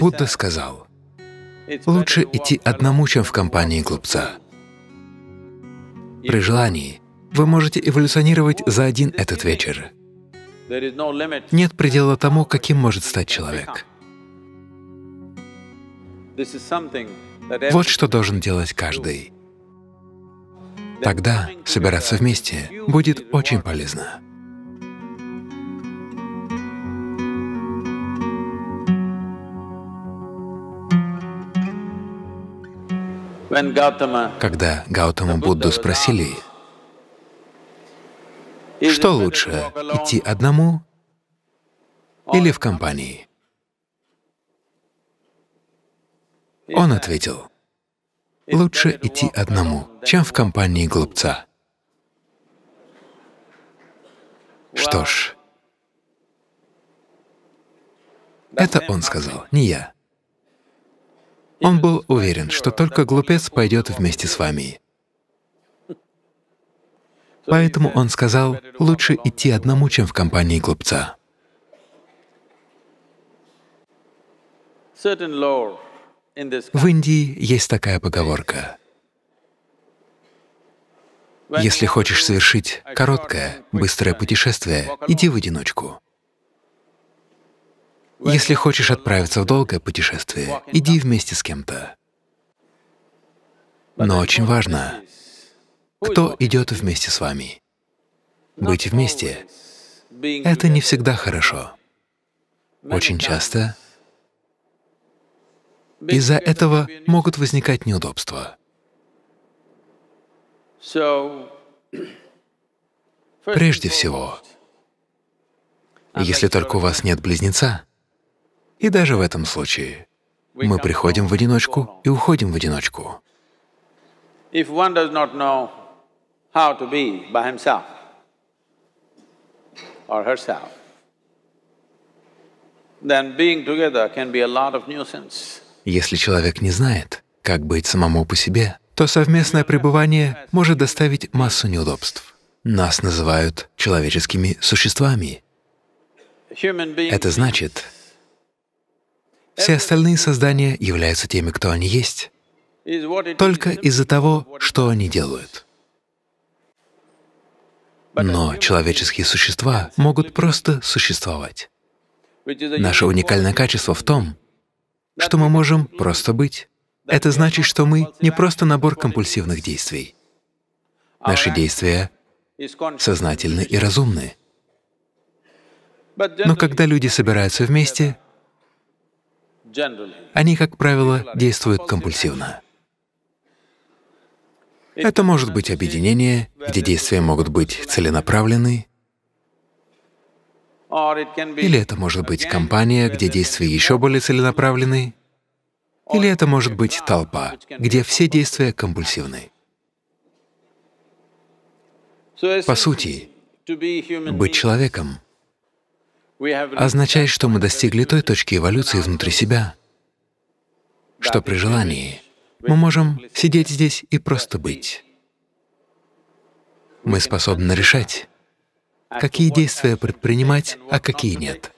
Будда сказал, лучше идти одному, чем в компании глупца. При желании вы можете эволюционировать за один этот вечер. Нет предела тому, каким может стать человек. Вот что должен делать каждый. Тогда собираться вместе будет очень полезно. Когда Гаутама Будду спросили, что лучше, идти одному или в компании, он ответил, лучше идти одному, чем в компании глупца. Что ж, это он сказал, не я. Он был уверен, что только глупец пойдет вместе с вами. Поэтому он сказал, лучше идти одному, чем в компании глупца. В Индии есть такая поговорка. Если хочешь совершить короткое, быстрое путешествие, иди в одиночку. Если хочешь отправиться в долгое путешествие, иди вместе с кем-то. Но очень важно, кто идет вместе с вами. Быть вместе — это не всегда хорошо. Очень часто из-за этого могут возникать неудобства. Прежде всего, если только у вас нет близнеца, и даже в этом случае мы приходим в одиночку и уходим в одиночку. Если человек не знает, как быть самому по себе, то совместное пребывание может доставить массу неудобств. Нас называют человеческими существами. Это значит, все остальные создания являются теми, кто они есть, только из-за того, что они делают. Но человеческие существа могут просто существовать. Наше уникальное качество в том, что мы можем просто быть. Это значит, что мы не просто набор компульсивных действий. Наши действия сознательны и разумны. Но когда люди собираются вместе, они, как правило, действуют компульсивно. Это может быть объединение, где действия могут быть целенаправлены, или это может быть компания, где действия еще более целенаправлены, или это может быть толпа, где все действия компульсивны. По сути, быть человеком означает, что мы достигли той точки эволюции внутри себя, что при желании мы можем сидеть здесь и просто быть. Мы способны решать, какие действия предпринимать, а какие нет.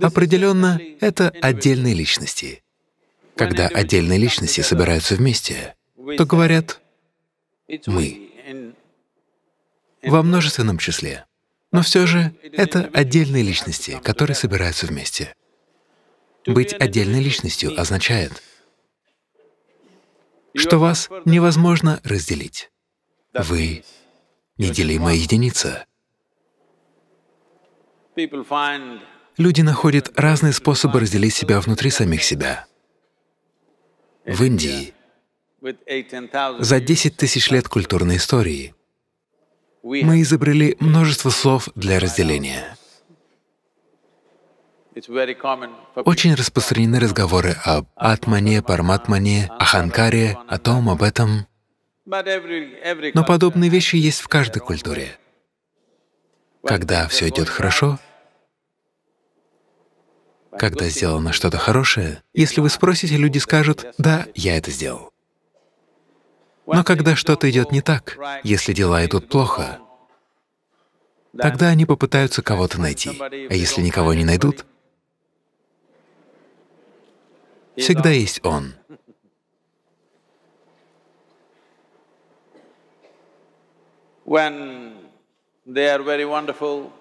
Определенно, это отдельные личности. Когда отдельные личности собираются вместе, то говорят «мы» во множественном числе. Но все же это отдельные личности, которые собираются вместе. Быть отдельной личностью означает, что вас невозможно разделить. Вы — неделимая единица. Люди находят разные способы разделить себя внутри самих себя. В Индии за 10 тысяч лет культурной истории мы изобрели множество слов для разделения. Очень распространены разговоры об атмане, парматмане, аханкаре, о том, об этом. Но подобные вещи есть в каждой культуре. Когда все идет хорошо, когда сделано что-то хорошее, если вы спросите, люди скажут «Да, я это сделал». Но когда что-то идет не так, если дела идут плохо, тогда они попытаются кого-то найти. А если никого не найдут, всегда есть Он.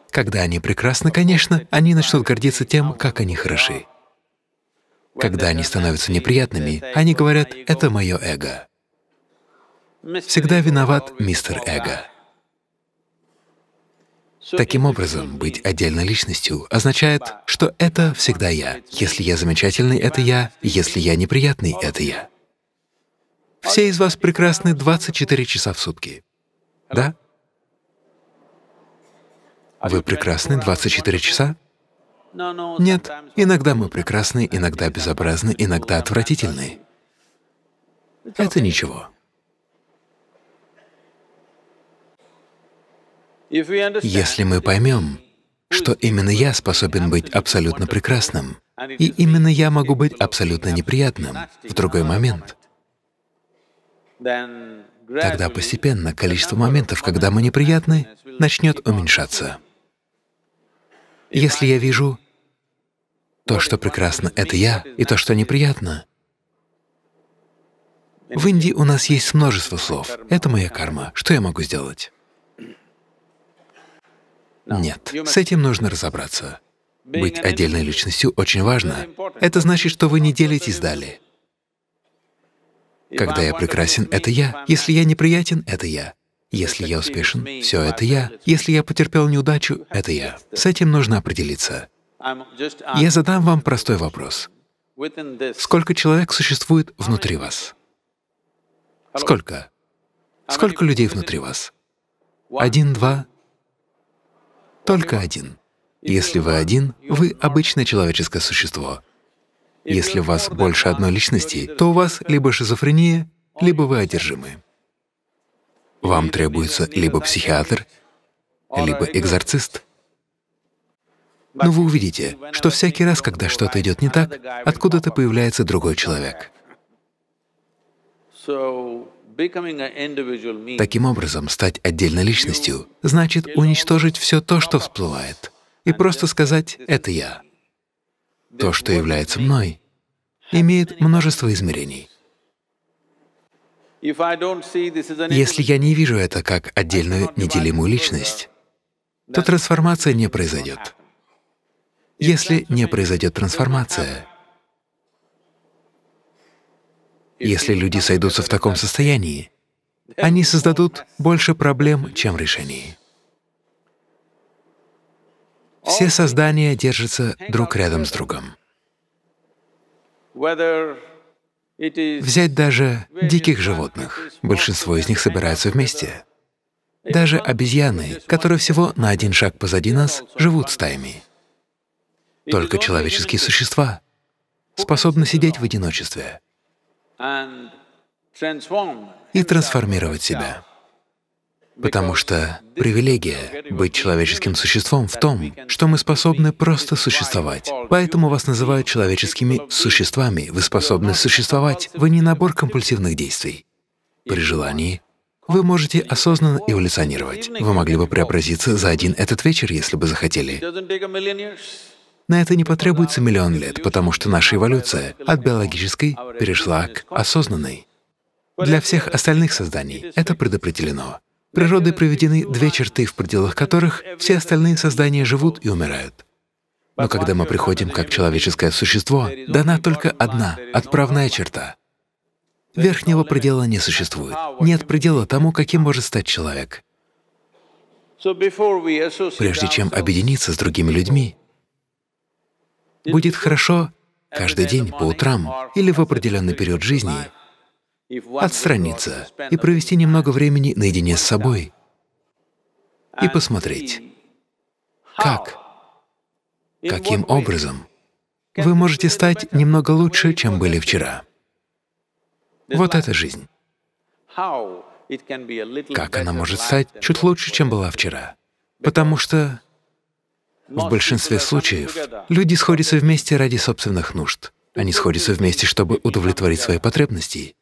Когда они прекрасны, конечно, они начнут гордиться тем, как они хороши. Когда они становятся неприятными, они говорят «это мое эго». Всегда виноват мистер эго. Таким образом, быть отдельной личностью означает, что это всегда я. Если я замечательный — это я, если я неприятный — это я. Все из вас прекрасны 24 часа в сутки. Да? Вы прекрасны 24 часа? Нет, иногда мы прекрасны, иногда безобразны, иногда отвратительны. Это ничего. Если мы поймем, что именно я способен быть абсолютно прекрасным, и именно я могу быть абсолютно неприятным в другой момент, тогда постепенно количество моментов, когда мы неприятны, начнет уменьшаться. Если я вижу то, что прекрасно — это я, и то, что неприятно, в Индии у нас есть множество слов. Это моя карма. Что я могу сделать? Нет, с этим нужно разобраться. Быть отдельной личностью очень важно. Это значит, что вы не делитесь далее. Когда я прекрасен — это я. Если я неприятен — это я. Если я успешен — все это я. Если я потерпел неудачу — это я. С этим нужно определиться. Я задам вам простой вопрос. Сколько человек существует внутри вас? Сколько? Сколько людей внутри вас? Один, два, только один. Если вы один, вы обычное человеческое существо. Если у вас больше одной личности, то у вас либо шизофрения, либо вы одержимы. Вам требуется либо психиатр, либо экзорцист. Но вы увидите, что всякий раз, когда что-то идет не так, откуда-то появляется другой человек. Таким образом, стать отдельной личностью значит уничтожить все то, что всплывает, и просто сказать «это я». То, что является мной, имеет множество измерений. Если я не вижу это как отдельную неделимую личность, то трансформация не произойдет. Если не произойдет трансформация, если люди сойдутся в таком состоянии, они создадут больше проблем, чем решений. Все создания держатся друг рядом с другом. Взять даже диких животных. Большинство из них собираются вместе. Даже обезьяны, которые всего на один шаг позади нас, живут стаями. Только человеческие существа способны сидеть в одиночестве и трансформировать себя. Потому что привилегия быть человеческим существом в том, что мы способны просто существовать. Поэтому вас называют человеческими существами. Вы способны существовать. Вы не набор компульсивных действий. При желании вы можете осознанно эволюционировать. Вы могли бы преобразиться за один этот вечер, если бы захотели. На это не потребуется миллион лет, потому что наша эволюция от биологической перешла к осознанной. Для всех остальных созданий это предопределено. Природой проведены две черты, в пределах которых все остальные создания живут и умирают. Но когда мы приходим как человеческое существо, дана только одна отправная черта. Верхнего предела не существует. Нет предела тому, каким может стать человек. Прежде чем объединиться с другими людьми, будет хорошо каждый день по утрам или в определенный период жизни отстраниться и провести немного времени наедине с собой и посмотреть, как, каким образом вы можете стать немного лучше, чем были вчера. Вот эта жизнь. Как она может стать чуть лучше, чем была вчера? Потому что в большинстве случаев люди сходятся вместе ради собственных нужд. Они сходятся вместе, чтобы удовлетворить свои потребности.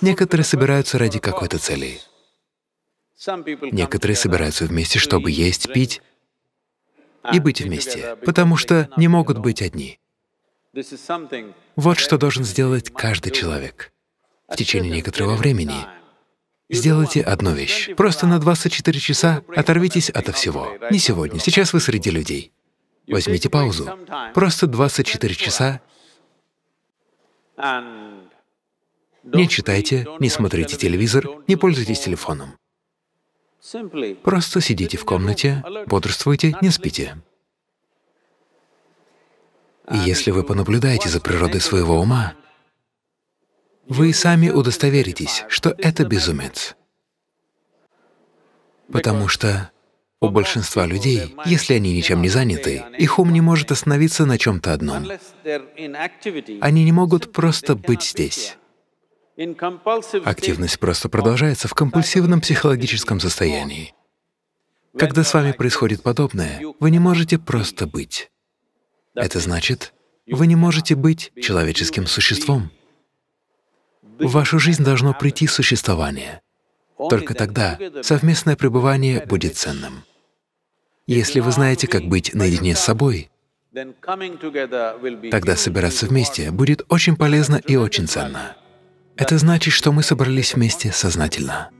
Некоторые собираются ради какой-то цели. Некоторые собираются вместе, чтобы есть, пить и быть вместе, потому что не могут быть одни. Вот что должен сделать каждый человек в течение некоторого времени. Сделайте одну вещь. Просто на 24 часа оторвитесь ото всего. Не сегодня, сейчас вы среди людей. Возьмите паузу. Просто 24 часа не читайте, не смотрите телевизор, не пользуйтесь телефоном. Просто сидите в комнате, бодрствуйте, не спите. И если вы понаблюдаете за природой своего ума, вы сами удостоверитесь, что это безумец. Потому что у большинства людей, если они ничем не заняты, их ум не может остановиться на чем-то одном. Они не могут просто быть здесь. Активность просто продолжается в компульсивном психологическом состоянии. Когда с вами происходит подобное, вы не можете просто быть. Это значит, вы не можете быть человеческим существом. В вашу жизнь должно прийти существование. Только тогда совместное пребывание будет ценным. Если вы знаете, как быть наедине с собой, тогда собираться вместе будет очень полезно и очень ценно. Это значит, что мы собрались вместе сознательно.